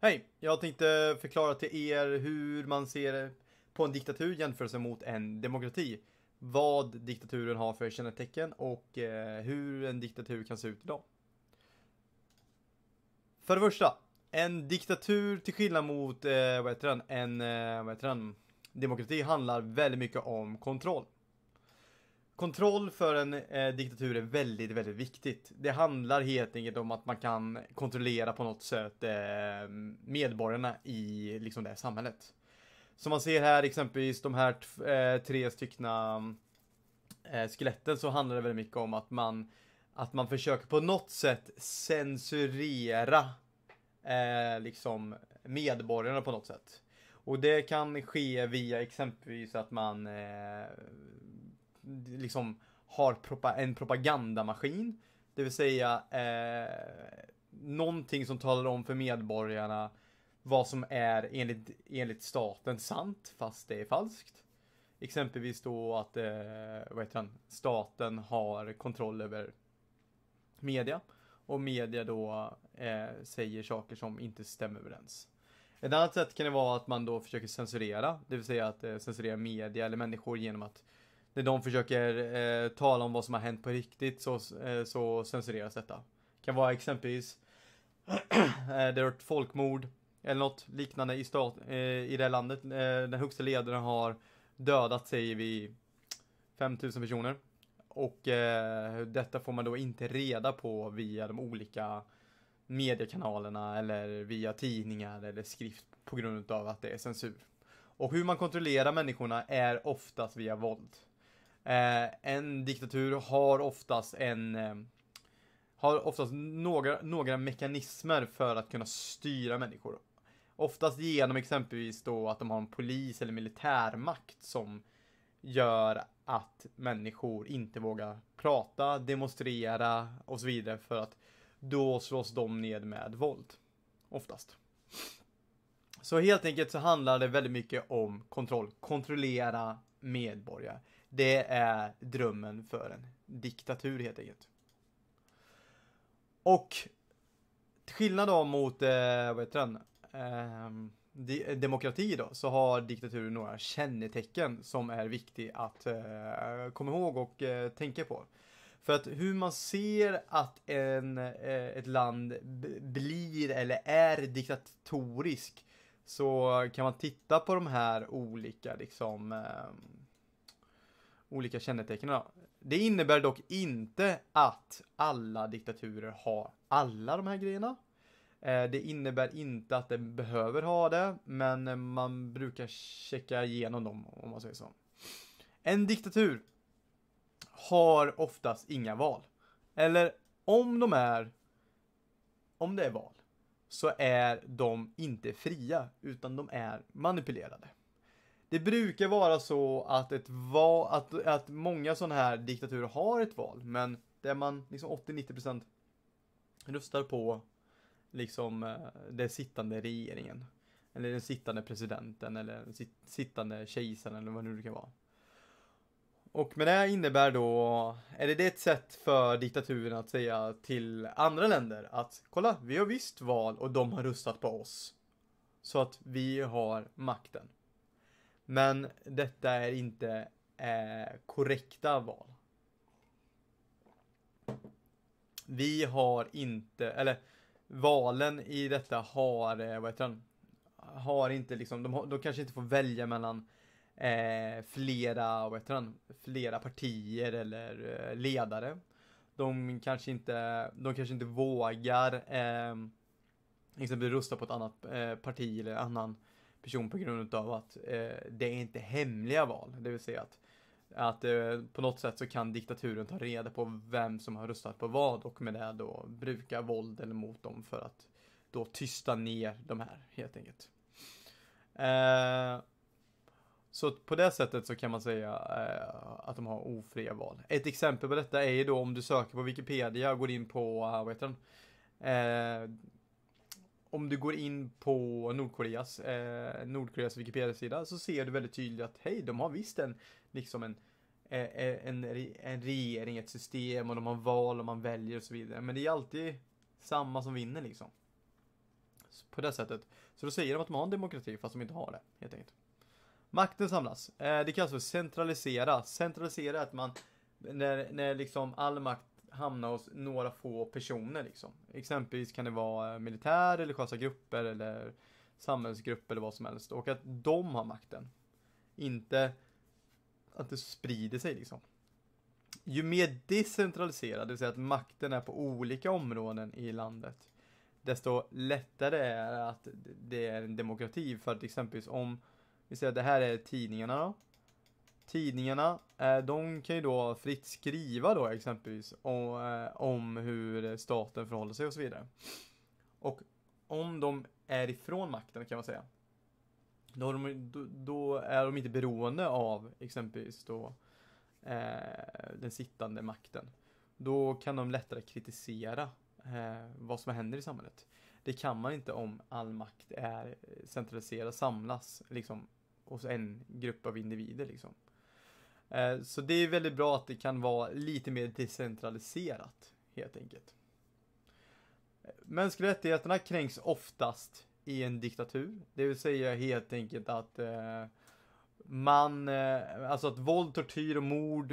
Hej! Jag tänkte förklara till er hur man ser på en diktatur jämfört med en demokrati. Vad diktaturen har för kännetecken och eh, hur en diktatur kan se ut idag. För det första, en diktatur till skillnad mot eh, vad heter den, en eh, vad heter den, demokrati handlar väldigt mycket om kontroll. Kontroll för en eh, diktatur är väldigt, väldigt viktigt. Det handlar helt enkelt om att man kan kontrollera på något sätt eh, medborgarna i liksom det här samhället. Som man ser här exempelvis de här eh, tre styckna eh, skeletten så handlar det väldigt mycket om att man att man försöker på något sätt censurera eh, liksom medborgarna på något sätt. Och det kan ske via exempelvis att man eh, liksom har en propagandamaskin. Det vill säga eh, någonting som talar om för medborgarna vad som är enligt, enligt staten sant fast det är falskt. Exempelvis då att eh, vad heter han? staten har kontroll över media och media då eh, säger saker som inte stämmer överens. Ett annat sätt kan det vara att man då försöker censurera, det vill säga att eh, censurera media eller människor genom att när de försöker eh, tala om vad som har hänt på riktigt så, eh, så censureras detta. Det kan vara exempelvis eh, det har ett folkmord eller något liknande i, stat, eh, i det landet. Eh, den högsta ledaren har dödat, säger vi, 5000 personer. Och eh, detta får man då inte reda på via de olika mediekanalerna eller via tidningar eller skrift på grund av att det är censur. Och hur man kontrollerar människorna är oftast via våld. Eh, en diktatur har oftast en eh, har oftast några, några mekanismer för att kunna styra människor. Oftast genom exempelvis då att de har en polis eller militärmakt som gör att människor inte vågar prata, demonstrera och så vidare för att då slås de ned med våld. Oftast. Så helt enkelt så handlar det väldigt mycket om kontroll. Kontrollera medborgare. Det är drömmen för en diktatur helt enkelt. Och skillnad då mot, eh, vad heter den, ehm, eh, demokrati då, så har diktaturen några kännetecken som är viktiga att eh, komma ihåg och eh, tänka på. För att hur man ser att en, eh, ett land blir eller är diktatorisk så kan man titta på de här olika liksom ehm, olika kännetecken. Då. Det innebär dock inte att alla diktaturer har alla de här grejerna. Eh, det innebär inte att den behöver ha det, men man brukar checka igenom dem om man säger så. En diktatur har oftast inga val. Eller om de är, om det är val, så är de inte fria, utan de är manipulerade det brukar vara så att, ett va, att, att många sådana här diktaturer har ett val, men där man liksom 80-90% röstar på liksom eh, den sittande regeringen. Eller den sittande presidenten eller den sittande kejsaren eller vad det nu kan vara. Och med det innebär då, eller det är ett sätt för diktaturen att säga till andra länder att kolla, vi har visst val och de har röstat på oss. Så att vi har makten. Men detta är inte eh, korrekta val. Vi har inte, eller valen i detta har, eh, vad heter den? Har inte liksom, de, de kanske inte får välja mellan eh, flera, vad heter den? Flera partier eller eh, ledare. De kanske inte, de kanske inte vågar eh, exempelvis liksom rösta på ett annat eh, parti eller annan person på grund av att eh, det är inte hemliga val, det vill säga att att eh, på något sätt så kan diktaturen ta reda på vem som har röstat på vad och med det då bruka våld eller mot dem för att då tysta ner de här helt enkelt. Eh, så på det sättet så kan man säga eh, att de har ofria val. Ett exempel på detta är ju då om du söker på Wikipedia och går in på, eh, vad heter den? Eh, om du går in på Nordkoreas, eh, Nordkoreas Wikipedia-sida så ser du väldigt tydligt att hej, de har visst en, liksom en, eh, eh, en, en regering, ett system och de har val och man väljer och så vidare. Men det är alltid samma som vinner liksom. på det sättet. Så då säger de att de har en demokrati fast de inte har det, helt enkelt. Makten samlas. Eh, det kallas för centralisera. Centralisera är att man, när, när liksom all makt hamna hos några få personer liksom. Exempelvis kan det vara eh, militär, religiösa grupper eller samhällsgrupper eller vad som helst. Och att de har makten. Inte att det sprider sig liksom. Ju mer decentraliserad, det vill säga att makten är på olika områden i landet, desto lättare är det att det är en demokrati. För att exempelvis om vi säger att det här är tidningarna då tidningarna, eh, de kan ju då fritt skriva då exempelvis eh, om, hur staten förhåller sig och så vidare. Och om de är ifrån makten kan man säga, då, de, då, då är de inte beroende av exempelvis då eh, den sittande makten. Då kan de lättare kritisera vad som händer i samhället. Det kan man inte om all makt är centraliserad, samlas liksom hos en grupp av individer liksom. Eh, så det är väldigt bra att det kan vara lite mer decentraliserat helt enkelt. Mänskliga rättigheterna kränks oftast i en diktatur. Det vill säga helt enkelt att eh, man, eh, alltså att våld, tortyr och mord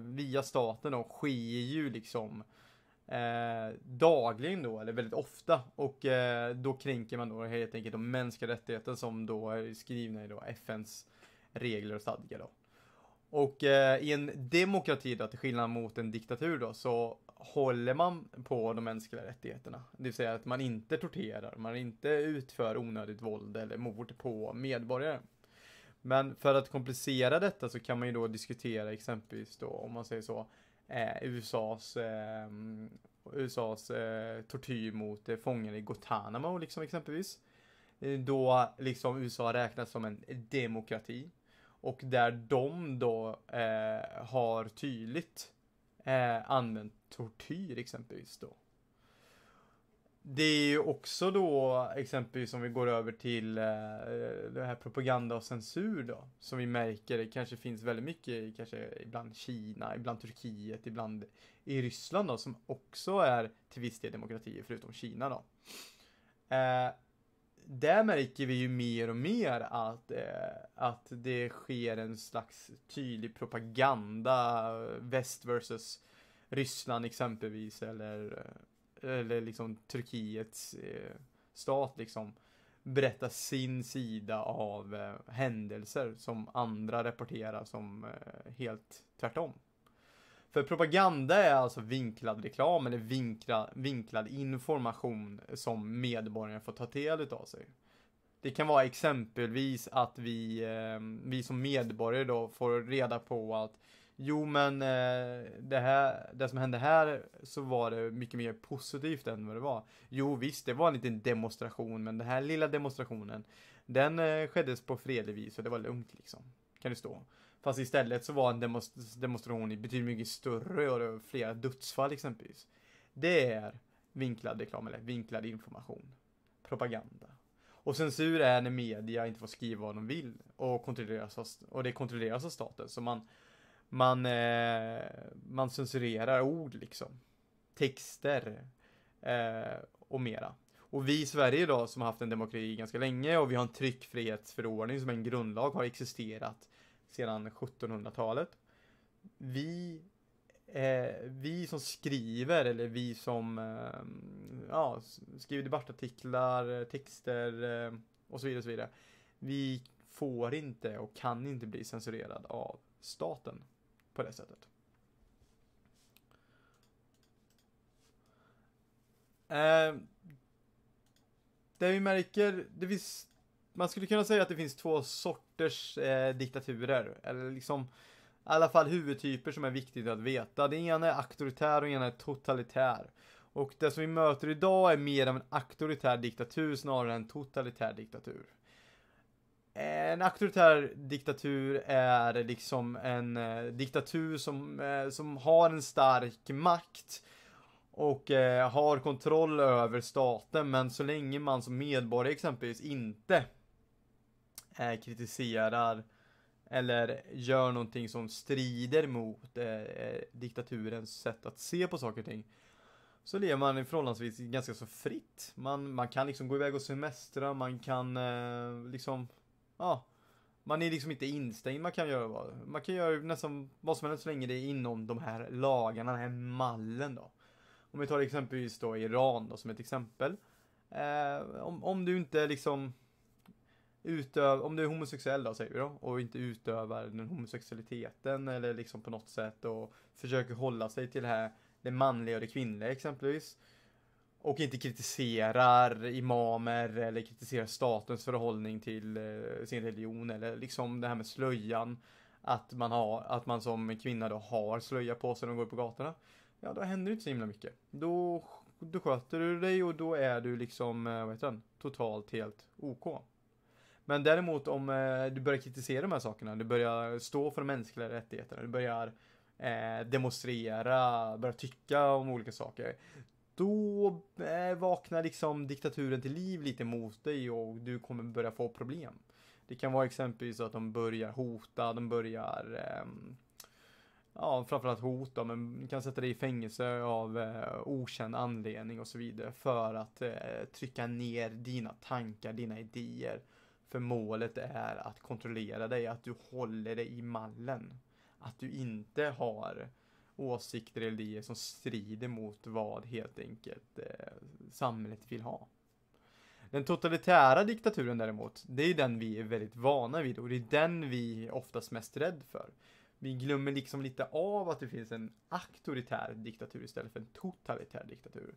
via staten då sker ju liksom dagligen då, eller väldigt ofta. Och då kränker man då helt enkelt de mänskliga rättigheterna som då är skrivna i då FNs regler och stadgar då. Och eh, i en demokrati då, till skillnad mot en diktatur då, så håller man på de mänskliga rättigheterna. Det vill säga att man inte torterar, man inte utför onödigt våld eller mord på medborgare. Men för att komplicera detta så kan man ju då diskutera exempelvis då, om man säger så, eh, USAs, eh, USAs eh, tortyr mot eh, fångar i Guantanamo liksom exempelvis. Eh, då liksom USA räknas som en demokrati och där de då eh, har tydligt eh, använt tortyr exempelvis då. Det är ju också då exempelvis om vi går över till eh, det här propaganda och censur då. Som vi märker det kanske finns väldigt mycket kanske ibland Kina, ibland Turkiet, ibland i Ryssland då som också är till viss del demokratier förutom Kina då. Eh, där märker vi ju mer och mer att, eh, att det sker en slags tydlig propaganda, väst versus Ryssland exempelvis, eller, eh, eller liksom Turkiets eh, stat liksom berättar sin sida av eh, händelser som andra rapporterar som eh, helt tvärtom. För propaganda är alltså vinklad reklam eller vinkla, vinklad information som medborgarna får ta del av sig. Det kan vara exempelvis att vi, ehm, vi som medborgare då får reda på att jo men eh, det, här, det som hände här så var det mycket mer positivt än vad det var. Jo visst, det var en liten demonstration men den här lilla demonstrationen den eh, skeddes på fredlig vis och det var lugnt liksom. Kan det stå. Fast istället så var en demonst demonstration betydligt mycket större och det var flera dödsfall exempelvis. Det är vinklad reklam eller vinklad information. Propaganda. Och censur är när media inte får skriva vad de vill och, kontrolleras av, och det kontrolleras av staten. Så man, man, eh, man censurerar ord liksom. Texter eh, och mera. Och vi i Sverige idag som har haft en demokrati ganska länge och vi har en tryckfrihetsförordning som en grundlag har existerat sedan 1700-talet. Vi, eh, vi som skriver eller vi som eh, ja, skriver debattartiklar, eh, texter eh, och så vidare, så vidare. Vi får inte och kan inte bli censurerad av staten på det sättet. Eh, det vi märker, det finns man skulle kunna säga att det finns två sorters eh, diktaturer. Eller liksom, i alla fall huvudtyper som är viktigt att veta. Det ena är auktoritär och det ena är totalitär. Och det som vi möter idag är mer av en auktoritär diktatur snarare än en totalitär diktatur. En auktoritär diktatur är liksom en eh, diktatur som, eh, som har en stark makt och eh, har kontroll över staten men så länge man som medborgare exempelvis inte eh, kritiserar eller gör någonting som strider mot eh, eh, diktaturens sätt att se på saker och ting. Så lever man förhållandevis ganska så fritt. Man, man kan liksom gå iväg och semestra, man kan eh, liksom, ja. Man är liksom inte instängd, man kan göra vad, man kan göra nästan vad som helst så länge det är inom de här lagarna, den här mallen då. Om vi tar exempelvis då Iran då som ett exempel. Eh, om, om du inte liksom utöv, om du är homosexuell då säger vi då, och inte utövar den homosexualiteten eller liksom på något sätt och försöker hålla sig till det här, det manliga och det kvinnliga exempelvis. Och inte kritiserar imamer eller kritiserar statens förhållning till eh, sin religion eller liksom det här med slöjan. Att man, har, att man som kvinna då har slöja på sig när man går på gatorna. Ja, då händer det inte så himla mycket. Då, då sköter du dig och då är du liksom, eh, vad heter den, totalt helt OK. Men däremot om eh, du börjar kritisera de här sakerna, du börjar stå för mänskliga rättigheter, du börjar eh, demonstrera, börjar tycka om olika saker. Då eh, vaknar liksom diktaturen till liv lite mot dig och du kommer börja få problem. Det kan vara exempelvis så att de börjar hota, de börjar ja, framförallt hot då, men kan sätta dig i fängelse av eh, okänd anledning och så vidare för att eh, trycka ner dina tankar, dina idéer för målet är att kontrollera dig, att du håller dig i mallen. Att du inte har åsikter eller idéer som strider mot vad helt enkelt eh, samhället vill ha. Den totalitära diktaturen däremot, det är den vi är väldigt vana vid och det är den vi är oftast mest rädd för. Vi glömmer liksom lite av att det finns en auktoritär diktatur istället för en totalitär diktatur.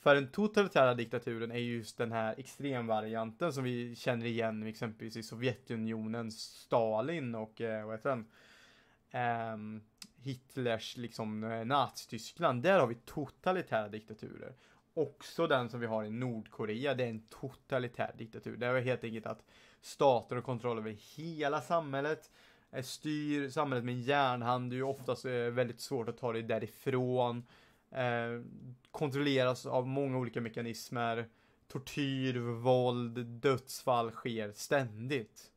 För den totalitära diktaturen är just den här extremvarianten som vi känner igen exempelvis i Sovjetunionens Stalin och eh, vad heter den? Eh, Hitlers liksom eh, Nazityskland. Där har vi totalitära diktaturer. Också den som vi har i Nordkorea, det är en totalitär diktatur. Det är helt enkelt att stater har kontroll över hela samhället eh, styr samhället med en järnhand. Det är ju oftast eh, väldigt svårt att ta dig därifrån. Eh, kontrolleras av många olika mekanismer. Tortyr, våld, dödsfall sker ständigt.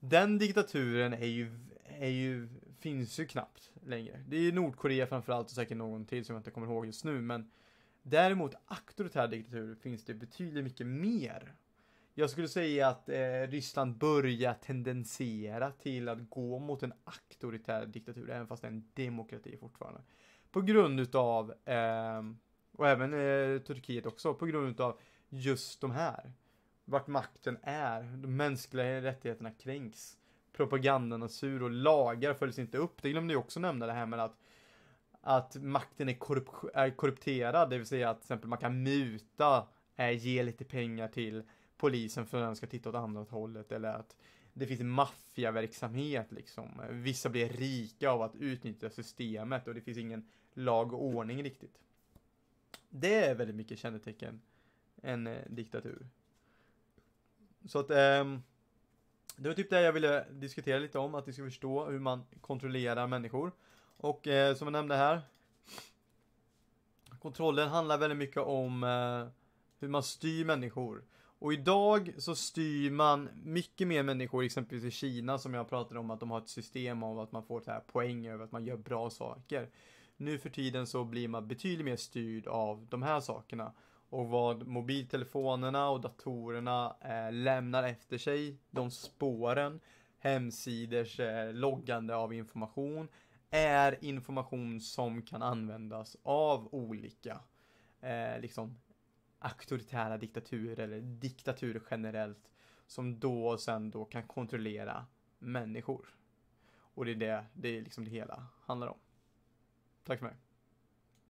Den diktaturen är ju, är ju, finns ju knappt längre. Det är Nordkorea framförallt och säkert någon till som jag inte kommer ihåg just nu. Men däremot auktoritär diktatur finns det betydligt mycket mer. Jag skulle säga att eh, Ryssland börjar tendensera till att gå mot en auktoritär diktatur, även fast det är en demokrati fortfarande. På grund utav, eh, och även eh, Turkiet också, på grund utav just de här. Vart makten är, de mänskliga rättigheterna kränks. Propagandan är sur och lagar följs inte upp. Det glömde jag också nämna det här med att att makten är, korrup är korrupterad, det vill säga att till exempel man kan muta, eh, ge lite pengar till polisen för att den ska titta åt andra hållet eller att det finns maffiaverksamhet liksom. Vissa blir rika av att utnyttja systemet och det finns ingen lag och ordning riktigt. Det är väldigt mycket kännetecken en eh, diktatur. Så att eh, det var typ det jag ville diskutera lite om, att ni ska förstå hur man kontrollerar människor. Och eh, som jag nämnde här, kontrollen handlar väldigt mycket om eh, hur man styr människor. Och idag så styr man mycket mer människor, exempelvis i Kina som jag pratade om att de har ett system av att man får så här poäng över att man gör bra saker nu för tiden så blir man betydligt mer styrd av de här sakerna. Och vad mobiltelefonerna och datorerna eh, lämnar efter sig, de spåren, hemsidors eh, loggande av information, är information som kan användas av olika eh, liksom auktoritära diktaturer eller diktaturer generellt som då och sen då kan kontrollera människor. Och det är det, det är liksom det hela handlar om. Tack för mig.